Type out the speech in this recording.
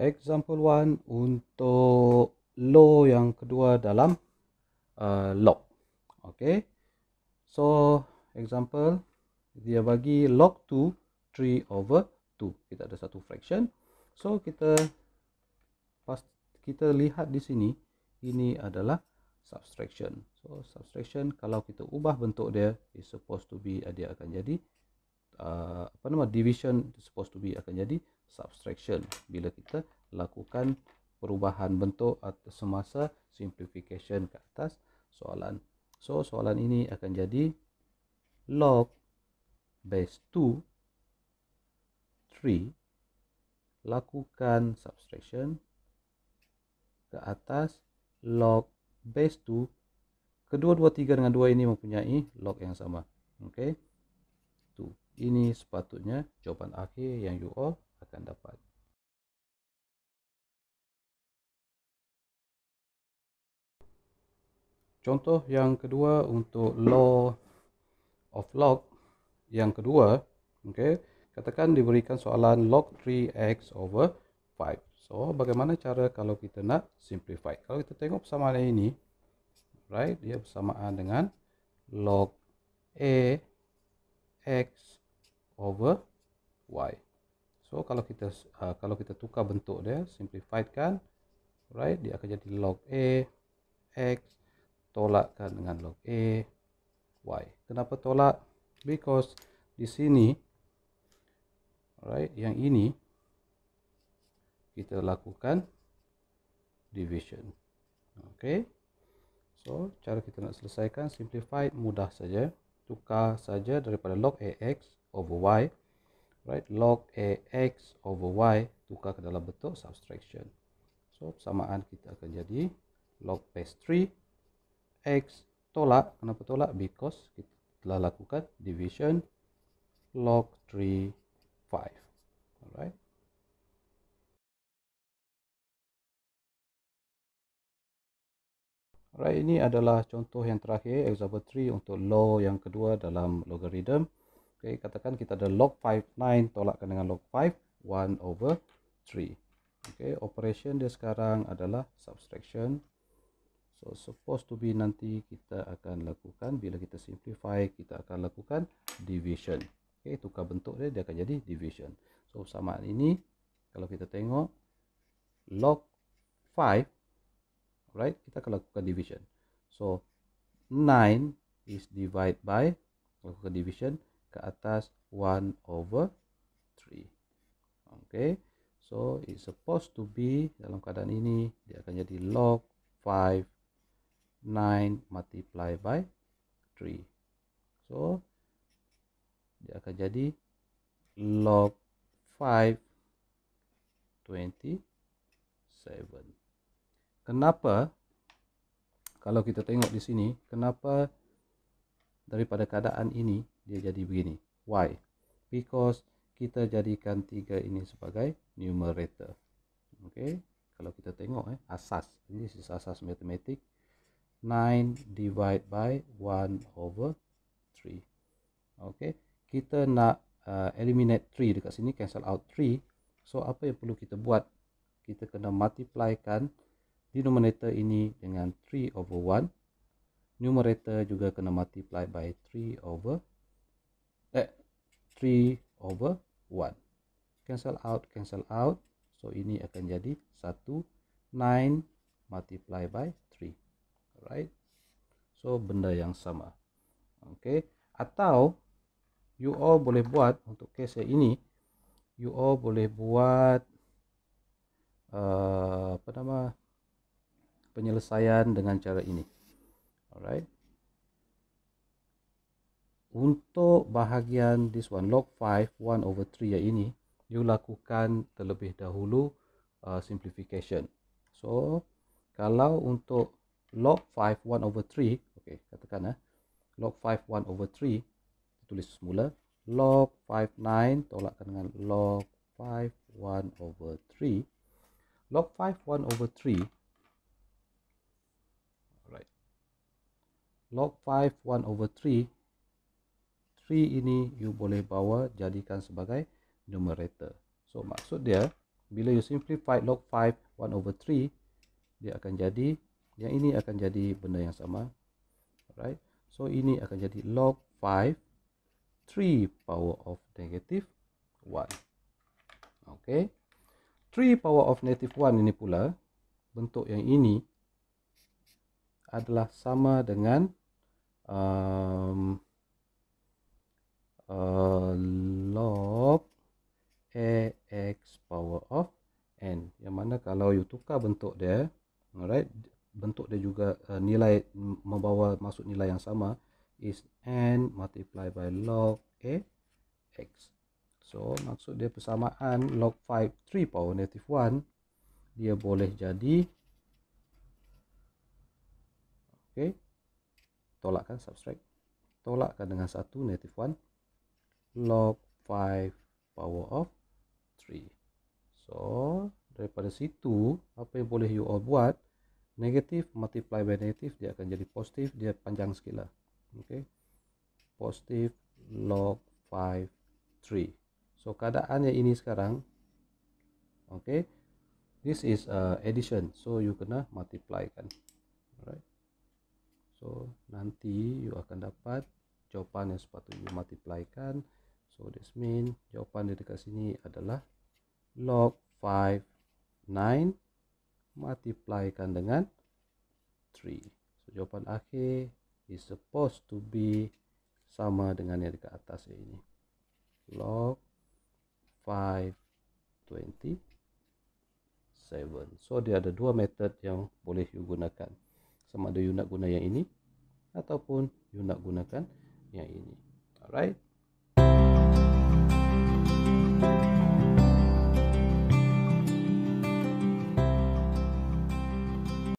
example 1 untuk low yang kedua dalam uh, log okay? so example dia bagi log 2 3 over 2 kita ada satu fraction so kita pas, kita lihat di sini ini adalah subtraction so subtraction kalau kita ubah bentuk dia is supposed to be dia akan jadi uh, apa nama division supposed to be akan jadi subtraction bila kita lakukan perubahan bentuk atau semasa simplification ke atas soalan. So soalan ini akan jadi log base 2 3 lakukan subtraction ke atas log base 2 kedua dua tiga dengan dua ini mempunyai log yang sama. Okey. Tu ini sepatutnya jawapan akhir yang you all Contoh yang kedua untuk law of log yang kedua, okey, katakan diberikan soalan log 3x over 5. So, bagaimana cara kalau kita nak simplify? Kalau kita tengok persamaan ini, right, dia bersamaan dengan log a x over y. So, kalau kita uh, kalau kita tukar bentuk dia, simplifiedkan, right, dia akan jadi log a x tolakkan dengan log A Y. Kenapa tolak? Because di sini right, yang ini kita lakukan division. Okay. So, cara kita nak selesaikan simplified mudah saja. Tukar saja daripada log AX over Y. Right, log AX over Y tukar ke dalam bentuk subtraction. So, persamaan kita akan jadi log base 3 x tolak kenapa tolak because kita telah lakukan division log 3 5 alright Alright, ini adalah contoh yang terakhir, example 3 untuk law yang kedua dalam logarithm. Okay, katakan kita ada log 5, 9 tolakkan dengan log 5, 1 over 3. Okay, operation dia sekarang adalah subtraction So supposed to be nanti kita akan lakukan bila kita simplify kita akan lakukan division. Okay, tukar bentuk dia dia akan jadi division. So sama ini kalau kita tengok log 5 right kita akan lakukan division. So 9 is divide by lakukan division ke atas 1 over 3. Okay. So it supposed to be dalam keadaan ini dia akan jadi log 9 multiply by 3. So, dia akan jadi log 5 27. Kenapa? Kalau kita tengok di sini, kenapa daripada keadaan ini dia jadi begini? Why? Because kita jadikan 3 ini sebagai numerator. Okay? Kalau kita tengok eh, asas. Ini adalah asas matematik. 9 divide by 1 over 3. Okay. Kita nak uh, eliminate 3 dekat sini. Cancel out 3. So, apa yang perlu kita buat? Kita kena multiplykan denominator ini dengan 3 over 1. Numerator juga kena multiply by 3 over eh, 3 over 1. Cancel out, cancel out. So, ini akan jadi 1, 9 multiply by right so benda yang sama okay? atau you all boleh buat untuk case ini you all boleh buat uh, apa nama penyelesaian dengan cara ini alright untuk bahagian this one log 5 1 over 3 ya ini you lakukan terlebih dahulu uh, simplification so kalau untuk log 5 1 over 3 okey katakan eh log 5 1 over 3 kita tulis semula log 5 9 tolakkan dengan log 5 1 over 3 log 5 1 over 3 alright log 5 1 over 3 3 ini you boleh bawa jadikan sebagai numerator so maksud dia bila you simplify log 5 1 over 3 dia akan jadi yang ini akan jadi benda yang sama right? so ini akan jadi log 5 3 power of negative 1 okey 3 power of negative 1 ini pula bentuk yang ini adalah sama dengan um, uh, log ax power of n yang mana kalau you tukar bentuk dia alright bentuk dia juga uh, nilai membawa masuk nilai yang sama is n multiply by log a x so maksud dia persamaan log 5 3 power negative 1 dia boleh jadi okay tolakkan subtract tolakkan dengan 1 negative 1 log 5 power of 3 so daripada situ apa yang boleh you all buat negatif multiply by negatif dia akan jadi positif dia panjang sekilah okey positif log 5 3 so keadaannya ini sekarang okey this is a addition so you kena multiply kan alright so nanti you akan dapat jawapan yang sepatutnya multiply kan so this mean jawapan di dekat sini adalah log 5 9 multiplykan dengan 3. So jawapan akhir is supposed to be sama dengan yang dekat atas ini. Log 527. So dia ada dua method yang boleh you gunakan. Sama ada you nak guna yang ini ataupun you nak gunakan yang ini. Alright.